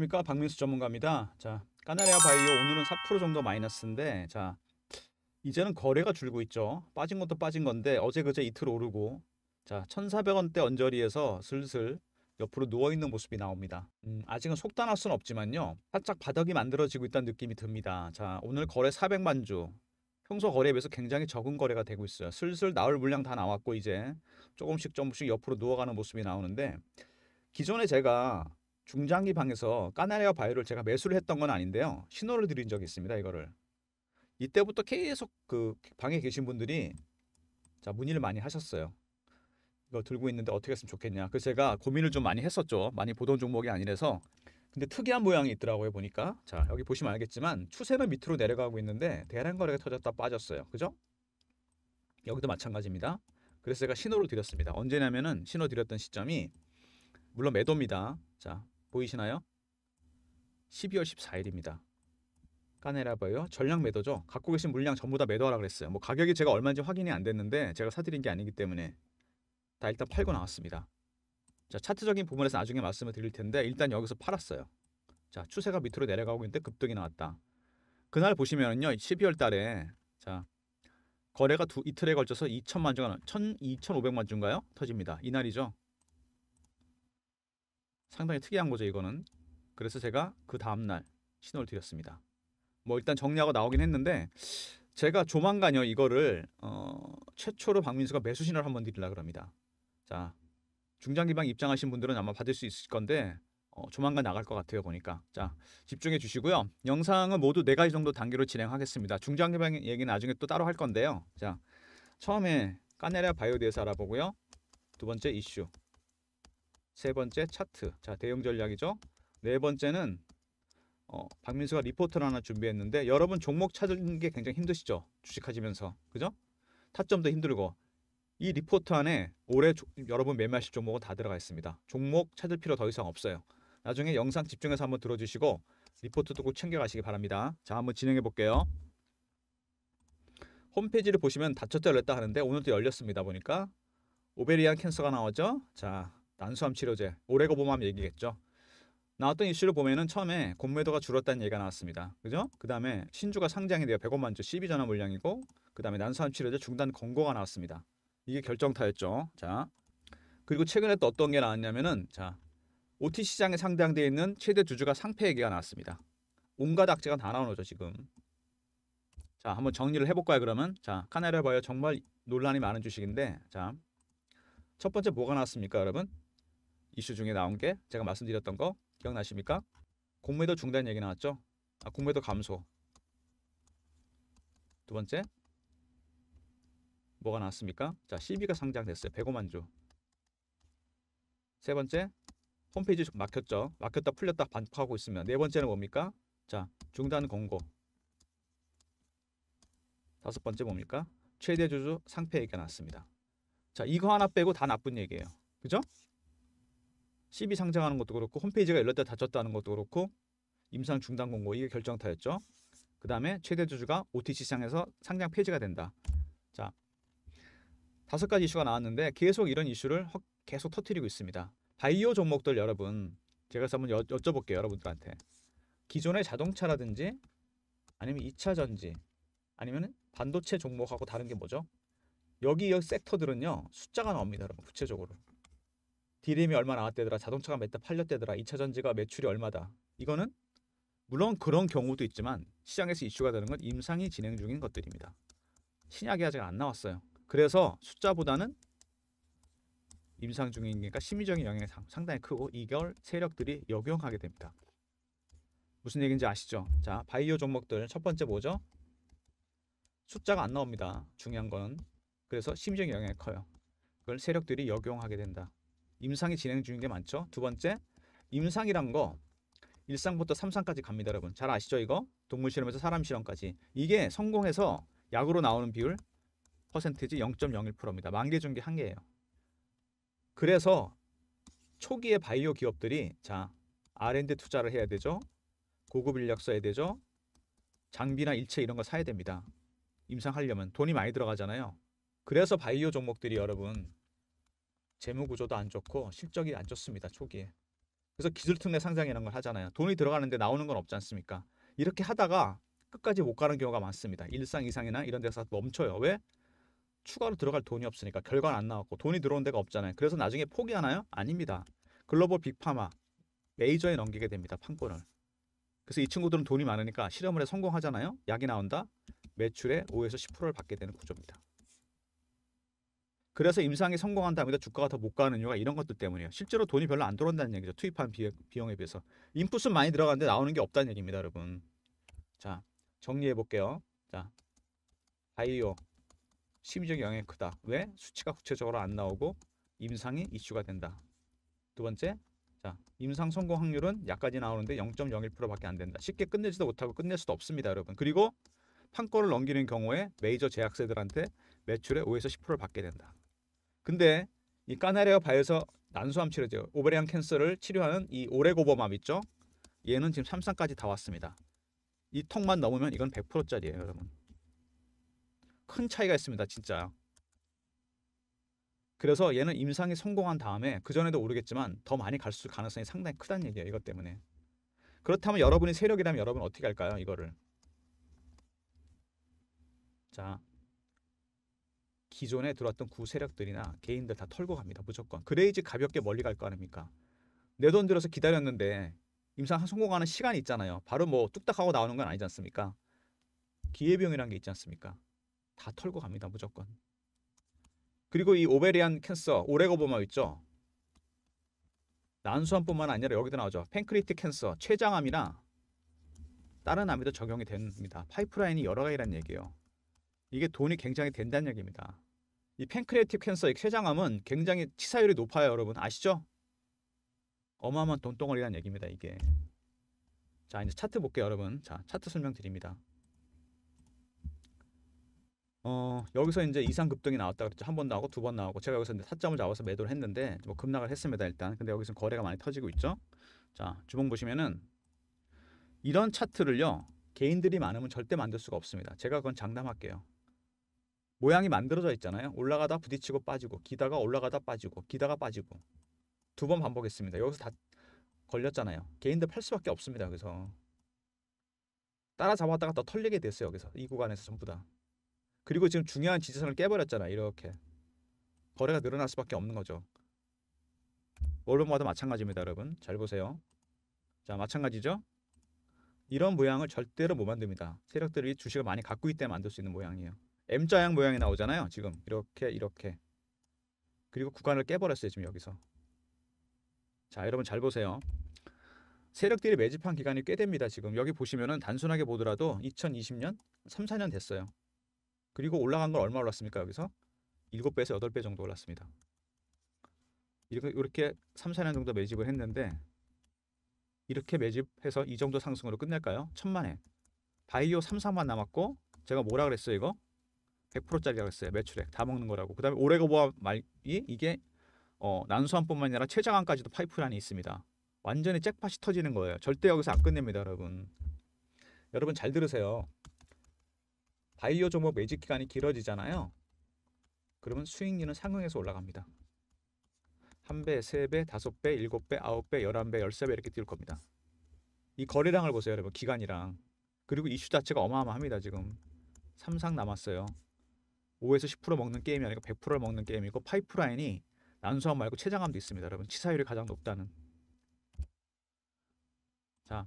안녕하십니까 박민수 전문가입니다. 자 까나리아 바이오 오늘은 4% 정도 마이너스인데 자 이제는 거래가 줄고 있죠. 빠진 것도 빠진 건데 어제 그제 이틀 오르고 자 1,400원대 언저리에서 슬슬 옆으로 누워있는 모습이 나옵니다. 음, 아직은 속단할 수는 없지만요. 살짝 바닥이 만들어지고 있다는 느낌이 듭니다. 자 오늘 거래 400만 주 평소 거래에 비해서 굉장히 적은 거래가 되고 있어요. 슬슬 나올 물량 다 나왔고 이제 조금씩 조금씩 옆으로 누워가는 모습이 나오는데 기존에 제가 중장기 방에서 까나리아 바이오를 제가 매수를 했던 건 아닌데요. 신호를 드린 적이 있습니다. 이거를. 이때부터 계속 그 방에 계신 분들이 자 문의를 많이 하셨어요. 이거 들고 있는데 어떻게 했으면 좋겠냐. 그래 제가 고민을 좀 많이 했었죠. 많이 보던 종목이 아니라서. 근데 특이한 모양이 있더라고요. 보니까. 자 여기 보시면 알겠지만 추세는 밑으로 내려가고 있는데 대량 거래가 터졌다 빠졌어요. 그죠? 여기도 마찬가지입니다. 그래서 제가 신호를 드렸습니다. 언제냐면은 신호 드렸던 시점이 물론 매도입니다. 자 보이시나요? 12월 14일입니다. 까네라봐요 전량 매도죠. 갖고 계신 물량 전부 다 매도하라 그랬어요. 뭐 가격이 제가 얼마인지 확인이 안 됐는데 제가 사드린 게 아니기 때문에 다 일단 팔고 나왔습니다. 자 차트적인 부분에서 나중에 말씀을 드릴 텐데 일단 여기서 팔았어요. 자 추세가 밑으로 내려가고 있는데 급등이 나왔다. 그날 보시면요 12월 달에 자 거래가 두 이틀에 걸쳐서 2천만 주가 1,2,500만 주인가요? 터집니다. 이날이죠. 상당히 특이한 거죠 이거는 그래서 제가 그 다음날 신호를 드렸습니다 뭐 일단 정리하고 나오긴 했는데 제가 조만간요 이거를 어, 최초로 박민수가 매수 신호를 한번 드리려 고합니다자 중장기방 입장하신 분들은 아마 받을 수 있을 건데 어, 조만간 나갈 것 같아요 보니까 자 집중해 주시고요 영상은 모두 네 가지 정도 단계로 진행하겠습니다 중장기방 얘기는 나중에 또 따로 할 건데요 자 처음에 까네라 바이오드에서 알아보고요 두 번째 이슈 세 번째 차트. 자, 대응 전략이죠. 네 번째는 어, 박민수가 리포트를 하나 준비했는데 여러분 종목 찾는 게 굉장히 힘드시죠? 주식하시면서. 그죠? 타점도 힘들고 이 리포트 안에 올해 조, 여러분 매매하실 종목은 다 들어가 있습니다. 종목 찾을 필요 더 이상 없어요. 나중에 영상 집중해서 한번 들어주시고 리포트도 꼭 챙겨가시기 바랍니다. 자, 한번 진행해 볼게요. 홈페이지를 보시면 닫혔다 열렸다 하는데 오늘도 열렸습니다 보니까 오베리안 캔서가 나오죠. 자, 난소암 치료제, 오레고보암 얘기겠죠. 나왔던 이슈를 보면은 처음에 공매도가 줄었다는 얘기가 나왔습니다. 그죠? 그 다음에 신주가 상장이 되어 100원만 주 12전화 물량이고 그 다음에 난소암 치료제 중단 권고가 나왔습니다. 이게 결정타였죠. 자 그리고 최근에 또 어떤 게 나왔냐면은 자 OT 시장에 상장돼 있는 최대 주주가 상패 얘기가 나왔습니다. 온갖 악재가 다 나오는 거죠 지금. 자 한번 정리를 해볼까요 그러면 자 카나리아 봐요. 정말 논란이 많은 주식인데 자첫 번째 뭐가 나왔습니까 여러분 이슈 중에 나온 게 제가 말씀드렸던 거 기억나십니까? 공매도 중단 얘기 나왔죠? 아, 공매도 감소. 두 번째 뭐가 나왔습니까? 자, CB가 상장됐어요. 105만 주. 세 번째 홈페이지 막혔죠. 막혔다 풀렸다 반복하고 있으면 네 번째는 뭡니까? 자, 중단 권고 다섯 번째 뭡니까? 최대 주주 상패 얘기가 나왔습니다 자, 이거 하나 빼고 다 나쁜 얘기예요. 그죠? CB 상장하는 것도 그렇고 홈페이지가 열렸다 닫혔다는 것도 그렇고 임상 중단 공고 이게 결정타였죠. 그 다음에 최대 주주가 OTC 시장에서 상장 폐지가 된다. 자 다섯 가지 이슈가 나왔는데 계속 이런 이슈를 허, 계속 터트리고 있습니다. 바이오 종목들 여러분 제가 한번 여, 쭤볼게요 여러분들한테 기존의 자동차라든지 아니면 2차 전지 아니면 반도체 종목하고 다른 게 뭐죠? 여기 이 섹터들은요 숫자가 나옵니다 여러분 구체적으로 디램이 얼마 나왔대더라 자동차가 몇 대 팔렸대더라 2차 전지가 매출이 얼마다 이거는 물론 그런 경우도 있지만 시장에서 이슈가 되는 건 임상이 진행 중인 것들입니다. 신약이 아직 안 나왔어요. 그래서 숫자보다는 임상 중이니까 그러니까 심리적인 영향이 상당히 크고 이결 세력들이 역용하게 됩니다. 무슨 얘기인지 아시죠? 자, 바이오 종목들 첫 번째 뭐죠? 숫자가 안 나옵니다. 중요한 건 그래서 심리적인 영향이 커요. 그걸 세력들이 역용하게 된다. 임상이 진행 중인 게 많죠. 두 번째, 임상이란 거일상부터삼상까지 갑니다, 여러분. 잘 아시죠, 이거? 동물 실험에서 사람 실험까지. 이게 성공해서 약으로 나오는 비율 퍼센티지 0.01%입니다. 만개중게한 개예요. 그래서 초기에 바이오 기업들이 자, R&D 투자를 해야 되죠. 고급 인력 써야 되죠. 장비나 일체 이런 거 사야 됩니다. 임상하려면 돈이 많이 들어가잖아요. 그래서 바이오 종목들이 여러분 재무 구조도 안 좋고 실적이 안 좋습니다. 초기에. 그래서 기술특례 상장이라는 걸 하잖아요. 돈이 들어가는데 나오는 건 없지 않습니까? 이렇게 하다가 끝까지 못 가는 경우가 많습니다. 일상 이상이나 이런 데서 멈춰요. 왜? 추가로 들어갈 돈이 없으니까 결과는 안 나왔고 돈이 들어온 데가 없잖아요. 그래서 나중에 포기하나요? 아닙니다. 글로벌 빅파마 메이저에 넘기게 됩니다. 판권을. 그래서 이 친구들은 돈이 많으니까 실험을 해 성공하잖아요. 약이 나온다. 매출의 5에서 10%를 받게 되는 구조입니다. 그래서 임상이 성공한 다음에 주가가 더 못 가는 이유가 이런 것들 때문이에요. 실제로 돈이 별로 안 들어온다는 얘기죠. 투입한 비용에 비해서. 인풋은 많이 들어가는데 나오는 게 없다는 얘기입니다, 여러분. 자, 정리해 볼게요. 자, 바이오 심리적 영향이 크다. 왜? 수치가 구체적으로 안 나오고 임상이 이슈가 된다. 두 번째, 자, 임상 성공 확률은 약까지 나오는데 0.01%밖에 안 된다. 쉽게 끝내지도 못하고 끝낼 수도 없습니다, 여러분. 그리고 판권을 넘기는 경우에 메이저 제약사들한테 매출의 5에서 10%를 받게 된다. 근데 이 까나리아 바이에서 난소암 치료제 오버리안 캔서를 치료하는 이오레고버맘 있죠? 얘는 지금 3상까지 다 왔습니다. 이 턱만 넘으면 이건 100%짜리예요, 여러분. 큰 차이가 있습니다, 진짜. 그래서 얘는 임상이 성공한 다음에 그 전에도 모르겠지만 더 많이 갈수 가능성이 상당히 크다는 얘기예요, 이것 때문에. 그렇다면 여러분이 세력이라면 여러분 어떻게 할까요, 이거를? 자, 기존에 들어왔던 구세력들이나 개인들 다 털고 갑니다. 무조건. 그레이지 가볍게 멀리 갈 거 아닙니까? 내 돈들어서 기다렸는데 임상 성공하는 시간이 있잖아요. 바로 뭐 뚝딱하고 나오는 건 아니지 않습니까? 기회병이란게 있지 않습니까? 다 털고 갑니다. 무조건. 그리고 이 오베리안 캔서, 오레고보마 있죠? 난소암뿐만 아니라 여기도 나오죠. 팬크리틱 캔서, 췌장암이나 다른 암에도 적용이 됩니다. 파이프라인이 여러 가지란 얘기예요. 이게 돈이 굉장히 된다는 얘기입니다. 이 팬크레아틱 캔서, 의 췌장암은 굉장히 치사율이 높아요, 여러분. 아시죠? 어마어마한 돈덩어리란 얘기입니다, 이게. 자, 이제 차트 볼게요, 여러분. 자, 차트 설명드립니다. 어, 여기서 이제 이상 급등이 나왔다 그랬죠. 한 번 나오고 두 번 나오고 제가 여기서 이제 타점을 잡아서 매도를 했는데 뭐 급락을 했습니다, 일단. 근데 여기서 거래가 많이 터지고 있죠. 자, 주봉 보시면은 이런 차트를요. 개인들이 많으면 절대 만들 수가 없습니다. 제가 그건 장담할게요. 모양이 만들어져 있잖아요. 올라가다 부딪히고 빠지고 기다가 올라가다 빠지고 기다가 빠지고 두 번 반복했습니다. 여기서 다 걸렸잖아요. 개인들 팔 수밖에 없습니다. 여기서 따라잡았다가 더 털리게 됐어요. 여기서 이 구간에서 전부 다. 그리고 지금 중요한 지지선을 깨버렸잖아요. 이렇게 거래가 늘어날 수밖에 없는 거죠. 월봉마다 마찬가지입니다. 여러분 잘 보세요. 자 마찬가지죠. 이런 모양을 절대로 못 만듭니다. 세력들이 주식을 많이 갖고 있대 만들 수 있는 모양이에요. M자형 모양이 나오잖아요. 지금 이렇게 이렇게 그리고 구간을 깨버렸어요. 지금 여기서 자 여러분 잘 보세요. 세력들이 매집한 기간이 꽤 됩니다. 지금 여기 보시면은 단순하게 보더라도 2020년 3, 4년 됐어요. 그리고 올라간 건 얼마 올랐습니까? 여기서 7배에서 8배 정도 올랐습니다. 이렇게 이렇게 3, 4년 정도 매집을 했는데 이렇게 매집해서 이 정도 상승으로 끝낼까요? 천만에 바이오 3, 4만 남았고 제가 뭐라 그랬어요 이거? 100%짜리라고 했어요. 매출액 다 먹는 거라고. 그다음에 오레고보와 말이 이게 어, 난수암뿐만 아니라 최장암까지도 파이프라인이 있습니다. 완전히 잭팟이 터지는 거예요. 절대 여기서 안 끝냅니다, 여러분. 여러분 잘 들으세요. 바이오 종목 매직 기간이 길어지잖아요. 그러면 수익률은 상응해서 올라갑니다. 한 배, 세 배, 다섯 배, 일곱 배, 아홉 배, 열한 배, 열세 배 이렇게 뛸 겁니다. 이 거래량을 보세요, 여러분. 기간이랑 그리고 이슈 자체가 어마어마합니다, 지금. 삼상 남았어요. 5에서 10% 먹는 게임이 아니고 100%를 먹는 게임이고 파이프라인이 난소암 말고 췌장암도 있습니다. 여러분 치사율이 가장 높다는 자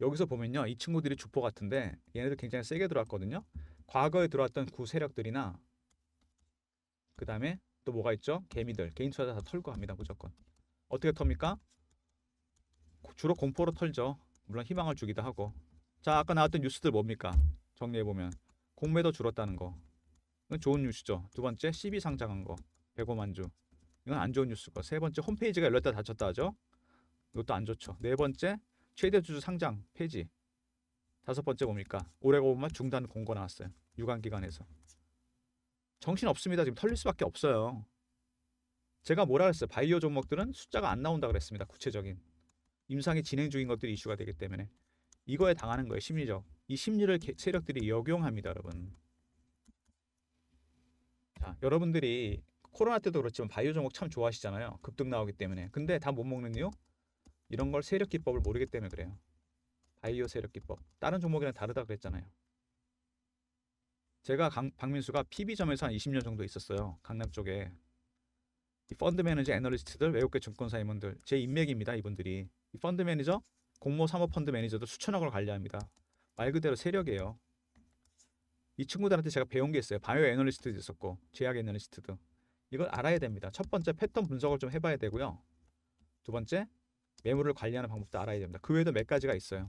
여기서 보면요 이 친구들이 주포 같은데 얘네들 굉장히 세게 들어왔거든요. 과거에 들어왔던 구 세력들이나 그 다음에 또 뭐가 있죠? 개미들 개인 투자자 다 털고 갑니다 무조건 어떻게 텁니까? 주로 공포로 털죠. 물론 희망을 주기도 하고 자 아까 나왔던 뉴스들 뭡니까? 정리해보면 공매도 줄었다는 거. 이건 좋은 뉴스죠. 두 번째, CB 상장한 거. 105만 주. 이건 안 좋은 뉴스고. 세 번째, 홈페이지가 열렸다 닫혔다 하죠. 이것도 안 좋죠. 네 번째, 최대 주주 상장 폐지. 다섯 번째 뭡니까? 오래고 보면 중단 공고 나왔어요. 유관 기관에서. 정신 없습니다. 지금 털릴 수밖에 없어요. 제가 뭐라 그랬어요? 바이오 종목들은 숫자가 안 나온다 그랬습니다. 구체적인. 임상이 진행 중인 것들이 이슈가 되기 때문에 이거에 당하는 거예요. 심리적. 이 심리를 세력들이 역용합니다, 여러분. 자, 여러분들이 코로나 때도 그렇지만 바이오 종목 참 좋아하시잖아요. 급등 나오기 때문에. 근데 다 못 먹는 이유? 이런 걸 세력 기법을 모르기 때문에 그래요. 바이오 세력 기법. 다른 종목이랑 다르다 그랬잖아요. 제가 강, 박민수가 PB점에서 한 20년 정도 있었어요. 강남 쪽에. 펀드 매니저, 애널리스트들, 외국계 증권사 임원들, 제 인맥입니다. 이분들이. 펀드 매니저, 공모 사모 펀드 매니저도 수천억을 관리합니다. 말 그대로 세력이에요. 이 친구들한테 제가 배운 게 있어요. 바이오 애널리스트도 있었고 제약 애널리스트도. 이걸 알아야 됩니다. 첫 번째 패턴 분석을 좀 해봐야 되고요. 두 번째 매물을 관리하는 방법도 알아야 됩니다. 그 외에도 몇 가지가 있어요.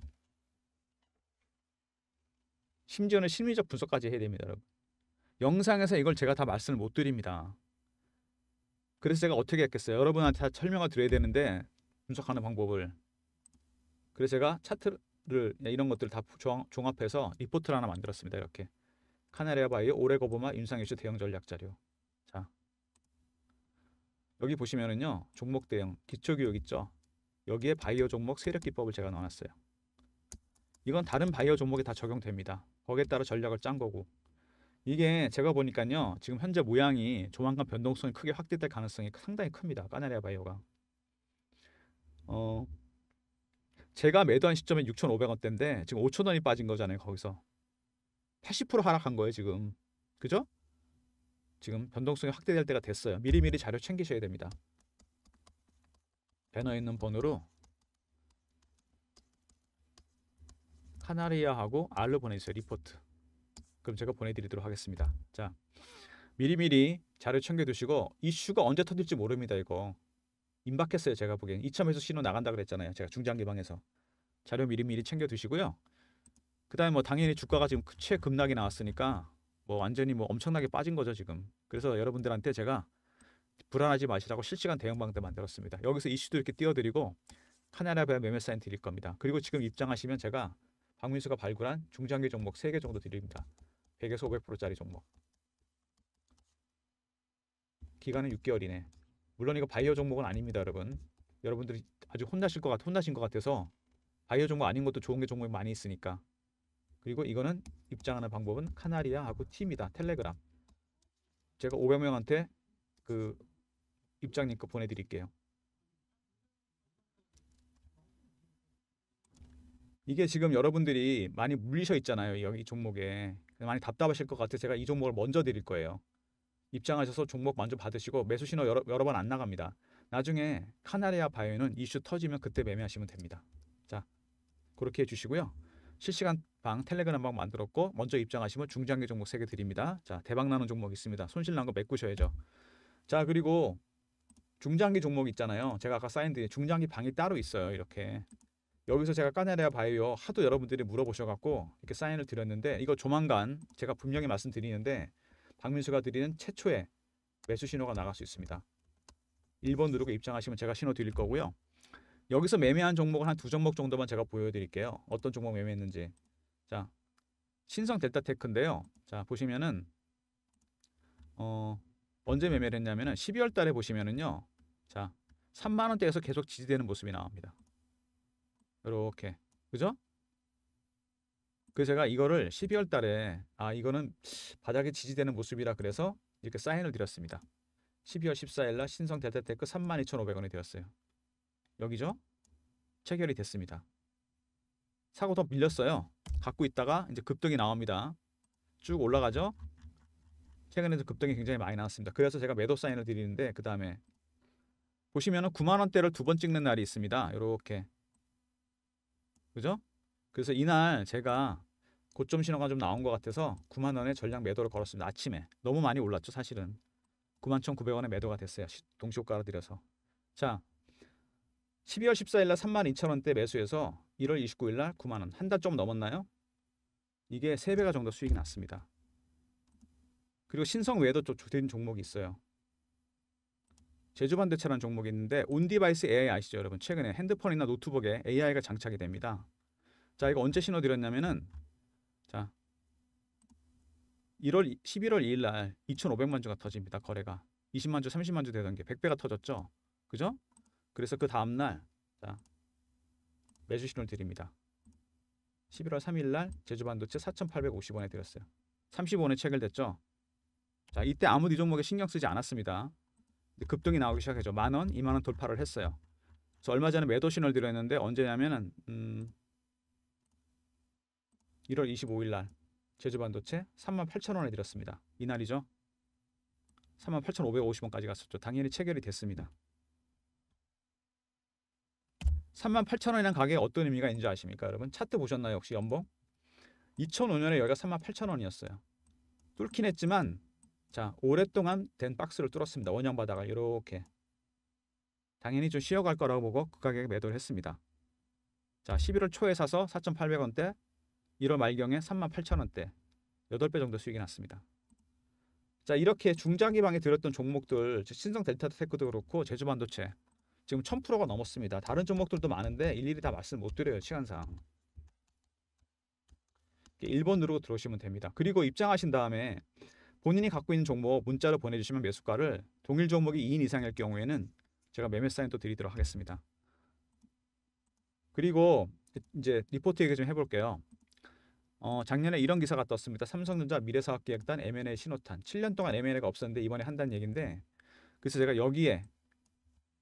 심지어는 심리적 분석까지 해야 됩니다. 여러분. 영상에서 이걸 제가 다 말씀을 못 드립니다. 그래서 제가 어떻게 했겠어요? 여러분한테 다 설명을 드려야 되는데 분석하는 방법을. 그래서 제가 차트 를 이런 것들을 다 종합해서 리포트를 하나 만들었습니다. 이렇게 카네레아바이의오레고보마 임상유지 대형 전략 자료. 자 여기 보시면은요 종목 대형 기초교육 있죠. 여기에 바이오 종목 세력 기법을 제가 넣어놨어요. 이건 다른 바이오 종목에 다 적용됩니다. 거기에 따라 전략을 짠 거고 이게 제가 보니까요 지금 현재 모양이 조만간 변동성이 크게 확대될 가능성이 상당히 큽니다. 카네레아바이오가 어. 제가 매도한 시점에 6,500원대인데 지금 5,000원이 빠진 거잖아요. 거기서 80% 하락한 거예요. 지금 그죠? 지금 변동성이 확대될 때가 됐어요. 미리미리 자료 챙기셔야 됩니다. 배너 있는 번호로 카나리아하고 알로 보내주세요. 리포트. 그럼 제가 보내드리도록 하겠습니다. 자, 미리미리 자료 챙겨두시고 이슈가 언제 터질지 모릅니다. 이거 임박했어요. 제가 보기엔. 이참에서 신호 나간다 그랬잖아요. 제가 중장기방에서. 자료 미리미리 챙겨 두시고요. 그 다음에 뭐 당연히 주가가 지금 최급락이 나왔으니까 뭐 완전히 뭐 엄청나게 빠진 거죠. 지금. 그래서 여러분들한테 제가 불안하지 마시라고 실시간 대응방도 만들었습니다. 여기서 이슈도 이렇게 띄워드리고 카나라베아 매매 사인 드릴 겁니다. 그리고 지금 입장하시면 제가 박민수가 발굴한 중장기 종목 3개 정도 드립니다. 100에서 500%짜리 종목. 기간은 6개월이네. 물론 이거 바이오 종목은 아닙니다, 여러분. 여러분들이 아주 혼나실 것 같, 아 혼나신 것 같아서 바이오 종목 아닌 것도 좋은 게 종목이 많이 있으니까. 그리고 이거는 입장하는 방법은 카나리아하고 팀이다. 텔레그램. 제가 500명한테 그 입장 링크 보내드릴게요. 이게 지금 여러분들이 많이 물리셔 있잖아요. 여기 종목에. 많이 답답하실 것 같아서 제가 이 종목을 먼저 드릴 거예요. 입장하셔서 종목 먼저 받으시고 매수 신호 여러, 여러 번 안 나갑니다. 나중에 카나리아 바이오는 이슈 터지면 그때 매매하시면 됩니다. 자 그렇게 해주시고요. 실시간 방 텔레그램 방 만들었고 먼저 입장하시면 중장기 종목 3개 드립니다. 자 대박나는 종목 있습니다. 손실난 거 메꾸셔야죠. 자 그리고 중장기 종목 있잖아요. 제가 아까 사인 드린 중장기 방이 따로 있어요. 이렇게 여기서 제가 까나레아 바이오 하도 여러분들이 물어보셔갖고 이렇게 사인을 드렸는데 이거 조만간 제가 분명히 말씀드리는데 박민수가 드리는 최초의 매수 신호가 나갈 수 있습니다. 1번 누르고 입장하시면 제가 신호 드릴 거고요. 여기서 매매한 종목을한 두 종목 정도만 제가 보여드릴게요. 어떤 종목 매매했는지. 자, 신성 델타테크인데요. 자, 보시면은 어, 언제 매매를 했냐면은 12월 달에 보시면은요. 자, 3만 원대에서 계속 지지되는 모습이 나옵니다. 이렇게. 그죠? 그래서 제가 이거를 12월 달에 아 이거는 바닥에 지지되는 모습이라 그래서 이렇게 사인을 드렸습니다. 12월 14일 날 신성 델타테크 32,500원이 되었어요. 여기죠? 체결이 됐습니다. 사고 더 밀렸어요. 갖고 있다가 이제 급등이 나옵니다. 쭉 올라가죠? 최근에도 급등이 굉장히 많이 나왔습니다. 그래서 제가 매도 사인을 드리는데 그 다음에 보시면은 9만 원대를 두 번 찍는 날이 있습니다. 이렇게 그죠? 그래서 이날 제가 고점 신호가 좀 나온 것 같아서 9만 원에 전량 매도를 걸었습니다. 아침에 너무 많이 올랐죠 사실은 9만 1,900원에 매도가 됐어요. 동시효과를 드려서자 12월 14일 날 3만 2천 원대 매수해서 1월 29일 날 9만 원한 달 좀 넘었나요? 이게 3배가 정도 수익이 났습니다. 그리고 신성 외에도 또된 종목이 있어요. 제주반도체라는 종목이 있는데 온디바이스 AI 아시죠 여러분? 최근에 핸드폰이나 노트북에 AI가 장착이 됩니다. 자 이거 언제 신호 드렸냐면은 자 1월 11월 2일 날 2,500만 주가 터집니다. 거래가 20만 주, 30만 주 되던 게 100배가 터졌죠. 그죠? 그래서 그 다음 날 자, 매수 신호를 드립니다. 11월 3일 날 제주반도체 4,850원에 드렸어요. 3 5원에 체결됐죠. 자, 이때 아무도 이 종목에 신경 쓰지 않았습니다. 근데 급등이 나오기 시작했죠. 만 원, 2만 원 돌파를 했어요. 그래서 얼마 전에 매도 신호를 드렸는데 언제냐면은 음, 1월 25일 날 제주반도체 38,000원에 드렸습니다. 이날이죠. 38,550원까지 갔었죠. 당연히 체결이 됐습니다. 38,000원이란 가격이 어떤 의미가 있는지 아십니까? 여러분 차트 보셨나요? 혹시 연봉? 2005년에 여기가 38,000원이었어요. 뚫긴 했지만 자 오랫동안 된 박스를 뚫었습니다. 원형 바닥을 이렇게 당연히 좀 쉬어갈 거라고 보고 그 가격에 매도를 했습니다. 자 11월 초에 사서 4,800원대 1월 말경에 38,000원대 8배 정도 수익이 났습니다. 자 이렇게 중장기방에 들었던 종목들 신성 델타 테크도 그렇고 제주 반도체 지금 1000%가 넘었습니다. 다른 종목들도 많은데 일일이 다 말씀 못 드려요. 시간상. 1번으로 들어오시면 됩니다. 그리고 입장하신 다음에 본인이 갖고 있는 종목 문자로 보내주시면 매수가를 동일 종목이 2인 이상일 경우에는 제가 매매 사인 또 드리도록 하겠습니다. 그리고 이제 리포트 얘기 좀 해볼게요. 어, 작년에 이런 기사가 떴습니다. 삼성전자 미래사업기획단 M&A 신호탄. 7년 동안 M&A가 없었는데 이번에 한다는 얘기인데 그래서 제가 여기에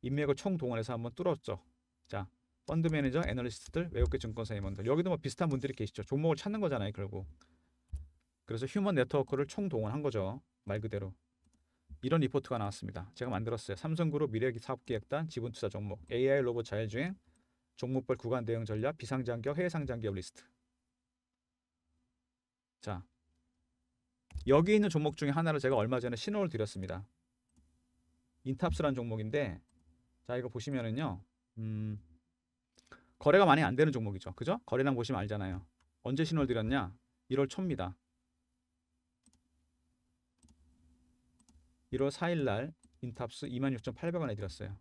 인맥을 총동원해서 한번 뚫었죠. 자, 펀드 매니저, 애널리스트들, 외국계 증권사 임원들. 여기도 뭐 비슷한 분들이 계시죠. 종목을 찾는 거잖아요, 결국. 그래서 휴먼 네트워크를 총동원한 거죠. 말 그대로. 이런 리포트가 나왔습니다. 제가 만들었어요. 삼성그룹 미래사업기획단 지분투자 종목, AI 로봇 자율주행, 종목별 구간 대응 전략, 비상장기업, 해외상장기업 리스트. 자, 여기 있는 종목 중에 하나를 제가 얼마 전에 신호를 드렸습니다. 인탑스란 종목인데 자, 이거 보시면은요. 음, 거래가 많이 안 되는 종목이죠. 그죠? 거래량 보시면 알잖아요. 언제 신호를 드렸냐? 1월 초입니다. 1월 4일 날 인탑스 26,800원에 드렸어요.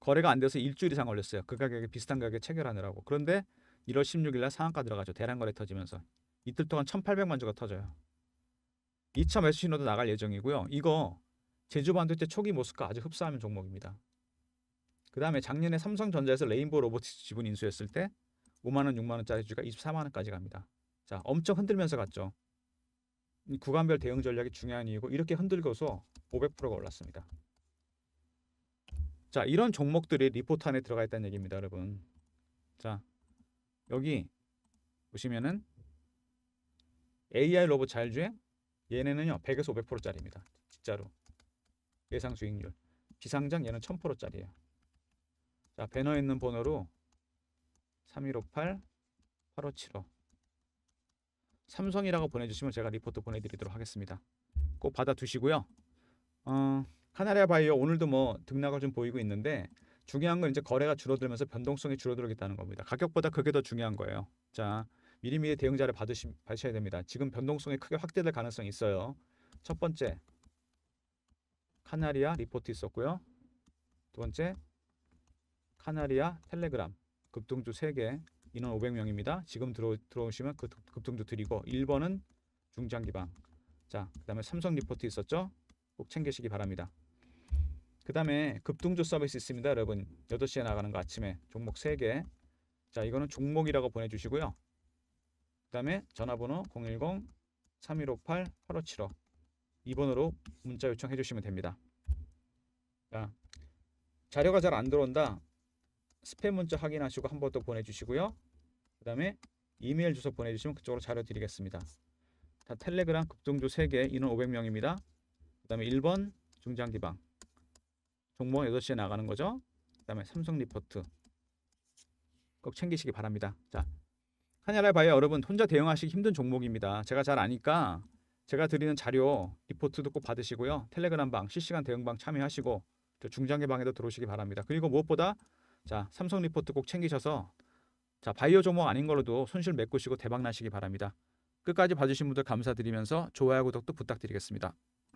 거래가 안 돼서 일주일 이상 걸렸어요. 그 가격에 비슷한 가격에 체결하느라고. 그런데 1월 16일 날 상한가 들어가죠. 대량 거래 터지면서. 이틀 동안 1,800만 주가 터져요. 2차 매수 신호도 나갈 예정이고요. 이거 제주 반도때 초기 모습과 아주 흡사하는 종목입니다. 그 다음에 작년에 삼성전자에서 레인보우 로보틱스 지분 인수했을 때 5만원, 6만원짜리 주가 24만원까지 갑니다. 자, 엄청 흔들면서 갔죠. 구간별 대응 전략이 중요한 이유고 이렇게 흔들고서 500%가 올랐습니다. 자, 이런 종목들이 리포트 안에 들어가 있다는 얘기입니다, 여러분. 자, 여기 보시면은 AI 로봇 자율주행 얘네는요 100에서 500%짜리입니다. 진짜로 예상 수익률 비상장 얘는 1000%짜리예요. 자 배너에 있는 번호로 3158 8575 삼성이라고 보내주시면 제가 리포트 보내드리도록 하겠습니다. 꼭 받아두시고요. 어, 카나리아 바이오 오늘도 뭐 등락을 좀 보이고 있는데 중요한 건 이제 거래가 줄어들면서 변동성이 줄어들겠다는 겁니다. 가격보다 그게 더 중요한 거예요. 자, 미리미리 대응자를 받으시, 받으셔야 됩니다. 지금 변동성이 크게 확대될 가능성이 있어요. 첫 번째 카나리아 리포트 있었고요. 두 번째 카나리아 텔레그램 급등주 3개 인원 500명입니다. 지금 들어, 들어오시면 그 급등주 드리고 1번은 중장기방 자, 그 다음에 삼성 리포트 있었죠? 꼭 챙기시기 바랍니다. 그 다음에 급등주 서비스 있습니다. 여러분 8시에 나가는 거 아침에 종목 3개 자 이거는 종목이라고 보내주시고요. 그 다음에 전화번호 010-3158-8575 이번호로 문자 요청해 주시면 됩니다. 자, 자료가 잘 안 들어온다. 스팸 문자 확인하시고 한 번 더 보내주시고요. 그 다음에 이메일 주소 보내주시면 그쪽으로 자료 드리겠습니다. 다 텔레그램 급등조 3개 인원 500명입니다. 그 다음에 1번 중장기방 종목 8시에 나가는 거죠. 그 다음에 삼성 리포트 꼭 챙기시기 바랍니다. 자, 카냐라 바이아 여러분 혼자 대응하시기 힘든 종목입니다. 제가 잘 아니까 제가 드리는 자료 리포트도 꼭 받으시고요. 텔레그램방 실시간 대응방 참여하시고 중장기방에도 들어오시기 바랍니다. 그리고 무엇보다 자 삼성 리포트 꼭 챙기셔서 자 바이오 종목 아닌 걸로도 손실 메꾸시고 대박 나시기 바랍니다. 끝까지 봐주신 분들 감사드리면서 좋아요 구독도 부탁드리겠습니다.